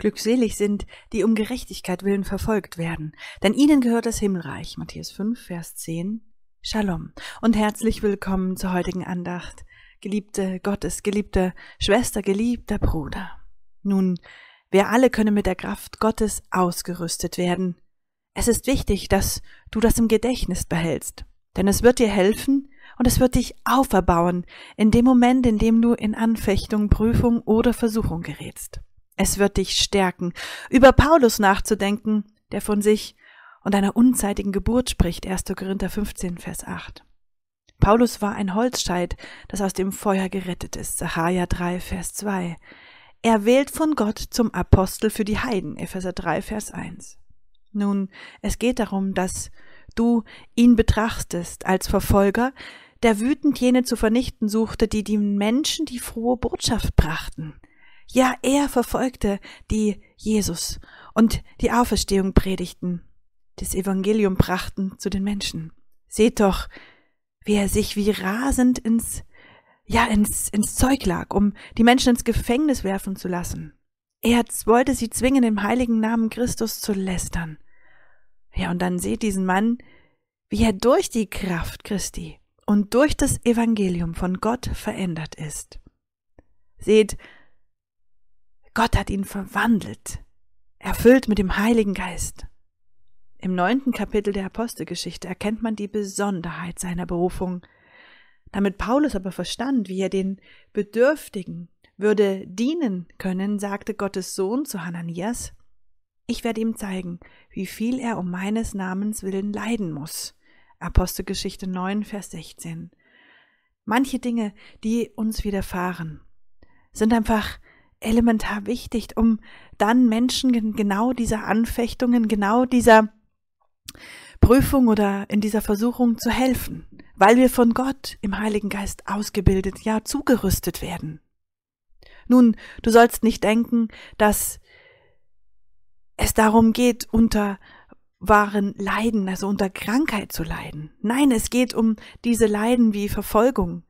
Glückselig sind, die um Gerechtigkeit willen verfolgt werden, denn ihnen gehört das Himmelreich. Matthäus 5, Vers 10. Shalom und herzlich willkommen zur heutigen Andacht. Geliebte Gottes, geliebte Schwester, geliebter Bruder. Nun, wir alle können mit der Kraft Gottes ausgerüstet werden. Es ist wichtig, dass du das im Gedächtnis behältst, denn es wird dir helfen und es wird dich auferbauen in dem Moment, in dem du in Anfechtung, Prüfung oder Versuchung gerätst es wird dich stärken. Über Paulus nachzudenken, der von sich und einer unzeitigen Geburt spricht, 1. Korinther 15, Vers 8. Paulus war ein Holzscheit, das aus dem Feuer gerettet ist, Sacharja 3, Vers 2. Er wählt von Gott zum Apostel für die Heiden, Epheser 3, Vers 1. Nun, es geht darum, dass du ihn betrachtest als Verfolger, der wütend jene zu vernichten suchte, die den Menschen die frohe Botschaft brachten. Ja, er verfolgte, die Jesus und die Auferstehung predigten, das Evangelium brachten zu den Menschen. Seht doch, wie er sich wie rasend ins, ja, ins, ins Zeug lag, um die Menschen ins Gefängnis werfen zu lassen. Er wollte sie zwingen, im heiligen Namen Christus zu lästern. Ja, und dann seht diesen Mann, wie er durch die Kraft Christi und durch das Evangelium von Gott verändert ist. Seht, Gott hat ihn verwandelt, erfüllt mit dem Heiligen Geist. Im neunten Kapitel der Apostelgeschichte erkennt man die Besonderheit seiner Berufung. Damit Paulus aber verstand, wie er den Bedürftigen würde dienen können, sagte Gottes Sohn zu Hananias, ich werde ihm zeigen, wie viel er um meines Namens willen leiden muss. Apostelgeschichte 9, Vers 16. Manche Dinge, die uns widerfahren, sind einfach elementar wichtig, um dann Menschen genau dieser Anfechtungen, genau dieser Prüfung oder in dieser Versuchung zu helfen, weil wir von Gott im Heiligen Geist ausgebildet, ja zugerüstet werden. Nun, du sollst nicht denken, dass es darum geht, unter wahren Leiden, also unter Krankheit zu leiden. Nein, es geht um diese Leiden wie Verfolgung,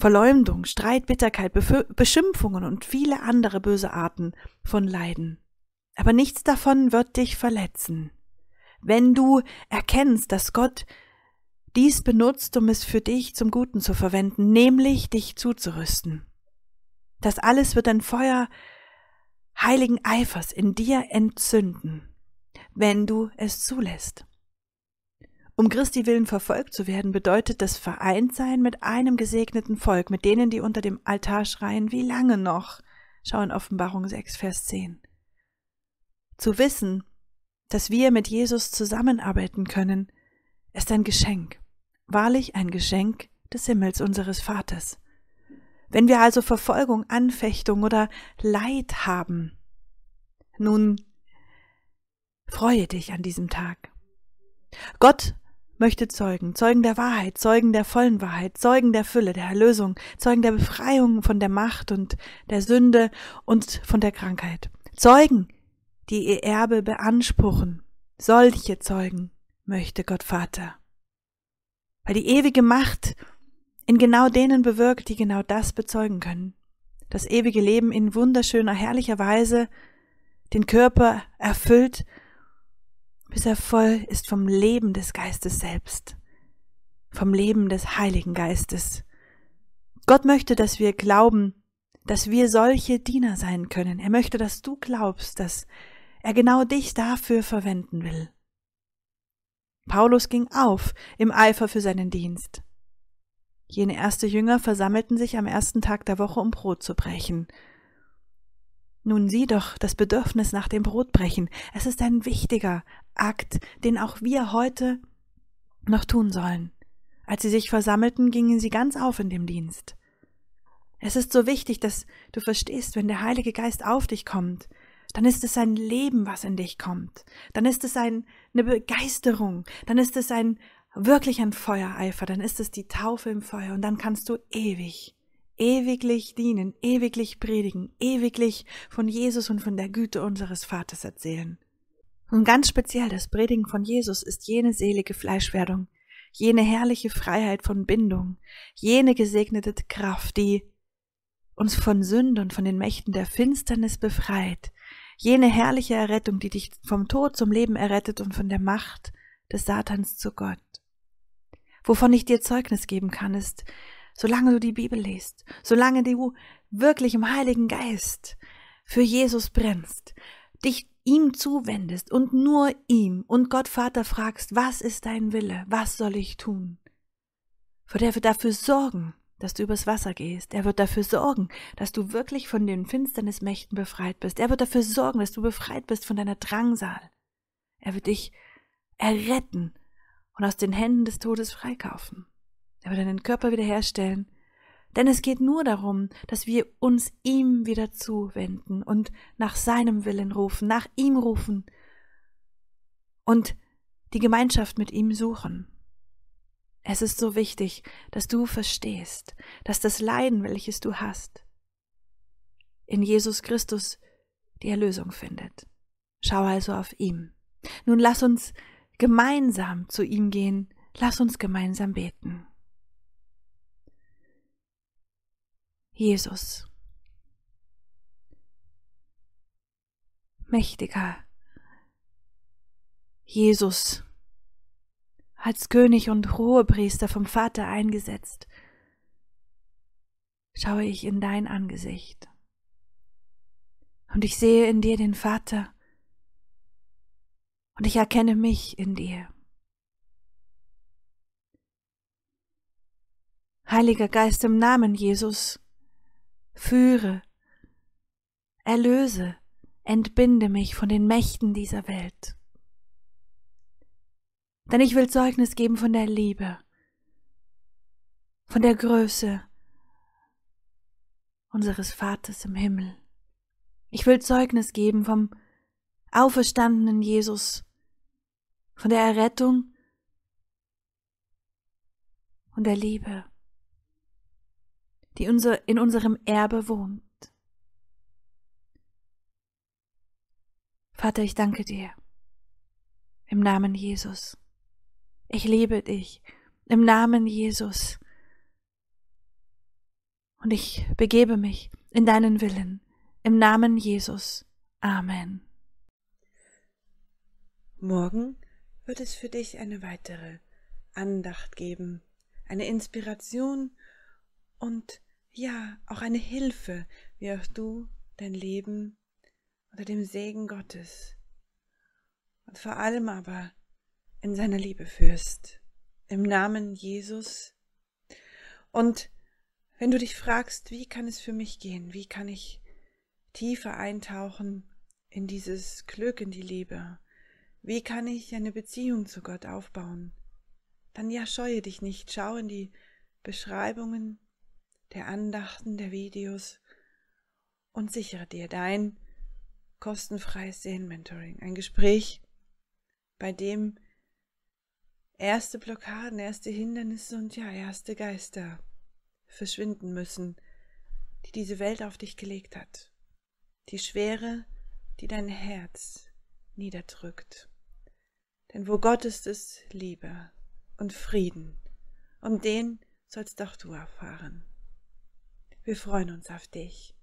Verleumdung, Streit, Bitterkeit, Beschimpfungen und viele andere böse Arten von Leiden. Aber nichts davon wird dich verletzen. Wenn du erkennst, dass Gott dies benutzt, um es für dich zum Guten zu verwenden, nämlich dich zuzurüsten. Das alles wird ein Feuer heiligen Eifers in dir entzünden, wenn du es zulässt. Um Christi willen verfolgt zu werden, bedeutet das Vereintsein mit einem gesegneten Volk, mit denen, die unter dem Altar schreien, wie lange noch? Schau in Offenbarung 6, Vers 10. Zu wissen, dass wir mit Jesus zusammenarbeiten können, ist ein Geschenk, wahrlich ein Geschenk des Himmels unseres Vaters. Wenn wir also Verfolgung, Anfechtung oder Leid haben, nun freue dich an diesem Tag. Gott möchte Zeugen, Zeugen der Wahrheit, Zeugen der vollen Wahrheit, Zeugen der Fülle, der Erlösung, Zeugen der Befreiung von der Macht und der Sünde und von der Krankheit. Zeugen, die ihr Erbe beanspruchen. Solche Zeugen möchte Gott Vater. Weil die ewige Macht in genau denen bewirkt, die genau das bezeugen können. Das ewige Leben in wunderschöner, herrlicher Weise den Körper erfüllt bis er voll ist vom Leben des Geistes selbst, vom Leben des Heiligen Geistes. Gott möchte, dass wir glauben, dass wir solche Diener sein können. Er möchte, dass du glaubst, dass er genau dich dafür verwenden will. Paulus ging auf im Eifer für seinen Dienst. Jene erste Jünger versammelten sich am ersten Tag der Woche, um Brot zu brechen. Nun sieh doch das Bedürfnis nach dem Brotbrechen. Es ist ein wichtiger Akt, den auch wir heute noch tun sollen. Als sie sich versammelten, gingen sie ganz auf in dem Dienst. Es ist so wichtig, dass du verstehst, wenn der Heilige Geist auf dich kommt, dann ist es ein Leben, was in dich kommt. Dann ist es ein, eine Begeisterung. Dann ist es ein wirklich ein Feuereifer. Dann ist es die Taufe im Feuer. Und dann kannst du ewig ewiglich dienen, ewiglich predigen, ewiglich von Jesus und von der Güte unseres Vaters erzählen. Und ganz speziell das Predigen von Jesus ist jene selige Fleischwerdung, jene herrliche Freiheit von Bindung, jene gesegnete Kraft, die uns von Sünde und von den Mächten der Finsternis befreit, jene herrliche Errettung, die dich vom Tod zum Leben errettet und von der Macht des Satans zu Gott. Wovon ich dir Zeugnis geben kann, ist, solange du die Bibel liest, solange du wirklich im Heiligen Geist für Jesus brennst, dich ihm zuwendest und nur ihm und Gott Vater fragst, was ist dein Wille, was soll ich tun? Vor der wird dafür sorgen, dass du übers Wasser gehst. Er wird dafür sorgen, dass du wirklich von den Finsternismächten befreit bist. Er wird dafür sorgen, dass du befreit bist von deiner Drangsal. Er wird dich erretten und aus den Händen des Todes freikaufen aber deinen Körper wiederherstellen. Denn es geht nur darum, dass wir uns ihm wieder zuwenden und nach seinem Willen rufen, nach ihm rufen und die Gemeinschaft mit ihm suchen. Es ist so wichtig, dass du verstehst, dass das Leiden, welches du hast, in Jesus Christus die Erlösung findet. Schau also auf ihm. Nun lass uns gemeinsam zu ihm gehen, lass uns gemeinsam beten. Jesus. Mächtiger Jesus, als König und Hohepriester vom Vater eingesetzt, schaue ich in dein Angesicht. Und ich sehe in dir den Vater, und ich erkenne mich in dir. Heiliger Geist im Namen Jesus, führe, erlöse, entbinde mich von den Mächten dieser Welt. Denn ich will Zeugnis geben von der Liebe, von der Größe unseres Vaters im Himmel. Ich will Zeugnis geben vom auferstandenen Jesus, von der Errettung und der Liebe die unser, in unserem Erbe wohnt. Vater, ich danke dir. Im Namen Jesus. Ich liebe dich. Im Namen Jesus. Und ich begebe mich in deinen Willen. Im Namen Jesus. Amen. Morgen wird es für dich eine weitere Andacht geben, eine Inspiration und ja, auch eine Hilfe, wie auch du dein Leben unter dem Segen Gottes und vor allem aber in seiner Liebe führst. Im Namen Jesus. Und wenn du dich fragst, wie kann es für mich gehen, wie kann ich tiefer eintauchen in dieses Glück, in die Liebe, wie kann ich eine Beziehung zu Gott aufbauen, dann ja, scheue dich nicht, schau in die Beschreibungen der Andachten, der Videos und sichere dir dein kostenfreies Seelenmentoring. Ein Gespräch, bei dem erste Blockaden, erste Hindernisse und ja, erste Geister verschwinden müssen, die diese Welt auf dich gelegt hat. Die Schwere, die dein Herz niederdrückt. Denn wo Gott ist, ist Liebe und Frieden. Und den sollst auch du erfahren. Wir freuen uns auf dich.